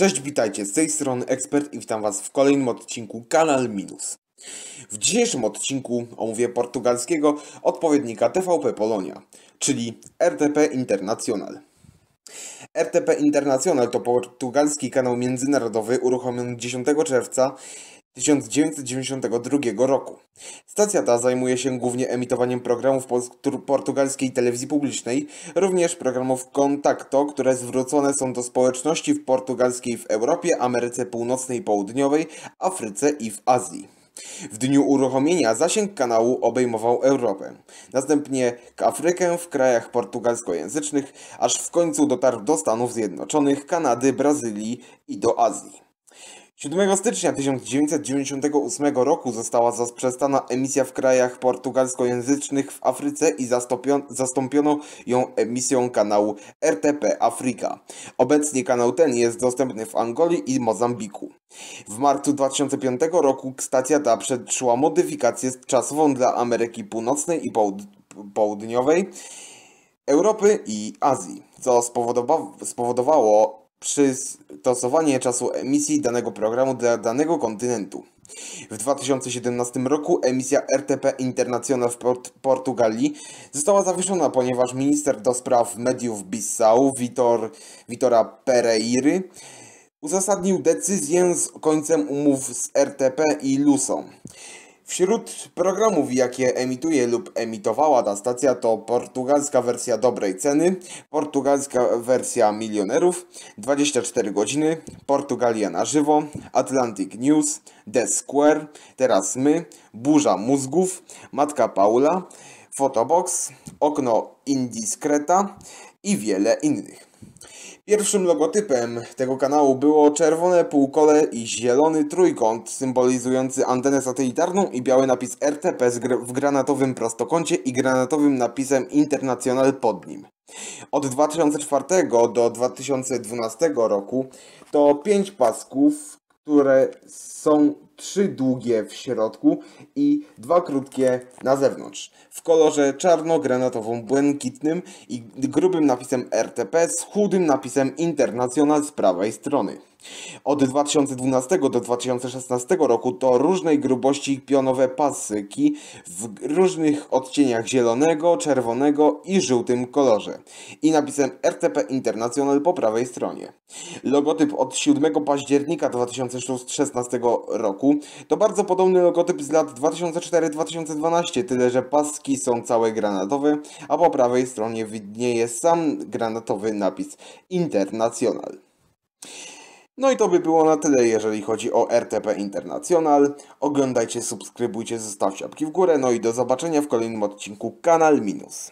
Cześć, witajcie, z tej strony ekspert i witam Was w kolejnym odcinku Kanal Minus. W dzisiejszym odcinku omówię portugalskiego odpowiednika TVP Polonia, czyli RTP International. RTP International to portugalski kanał międzynarodowy uruchomiony 10 czerwca 1992 roku. Stacja ta zajmuje się głównie emitowaniem programów portugalskiej telewizji publicznej, również programów Contacto, które zwrócone są do społeczności w portugalskiej w Europie, Ameryce Północnej i Południowej, Afryce i w Azji. W dniu uruchomienia zasięg kanału obejmował Europę, następnie Afrykę w krajach portugalskojęzycznych, aż w końcu dotarł do Stanów Zjednoczonych, Kanady, Brazylii i do Azji. 7 stycznia 1998 roku została zaprzestana emisja w krajach portugalskojęzycznych w Afryce i zastąpiono ją emisją kanału RTP Afrika. Obecnie kanał ten jest dostępny w Angolii i Mozambiku. W marcu 2005 roku stacja ta przetrzyła modyfikację czasową dla Ameryki Północnej i Połud Południowej, Europy i Azji, co spowodowa spowodowało przy dostosowanie czasu emisji danego programu dla danego kontynentu. W 2017 roku emisja RTP International w Port Portugalii została zawieszona, ponieważ minister do spraw mediów Bissau, Vitor, Vitora Pereiry, uzasadnił decyzję z końcem umów z RTP i Lusą. Wśród programów, jakie emituje lub emitowała ta stacja to portugalska wersja dobrej ceny, portugalska wersja milionerów, 24 godziny, Portugalia na żywo, Atlantic News, The Square, Teraz My, Burza Mózgów, Matka Paula, Fotobox, Okno Indiskreta i wiele innych. Pierwszym logotypem tego kanału było czerwone półkole i zielony trójkąt symbolizujący antenę satelitarną i biały napis RTP w granatowym prostokącie i granatowym napisem International pod nim. Od 2004 do 2012 roku to pięć pasków które są trzy długie w środku i dwa krótkie na zewnątrz. W kolorze czarno-granatowo-błękitnym i grubym napisem RTP z chudym napisem Internacjonal z prawej strony. Od 2012 do 2016 roku to różnej grubości pionowe pasyki w różnych odcieniach zielonego, czerwonego i żółtym kolorze i napisem RTP International po prawej stronie. Logotyp od 7 października 2016 roku to bardzo podobny logotyp z lat 2004-2012, tyle że paski są całe granatowe, a po prawej stronie widnieje sam granatowy napis International. No i to by było na tyle, jeżeli chodzi o RTP International. Oglądajcie, subskrybujcie, zostawcie apki w górę, no i do zobaczenia w kolejnym odcinku Kanal Minus.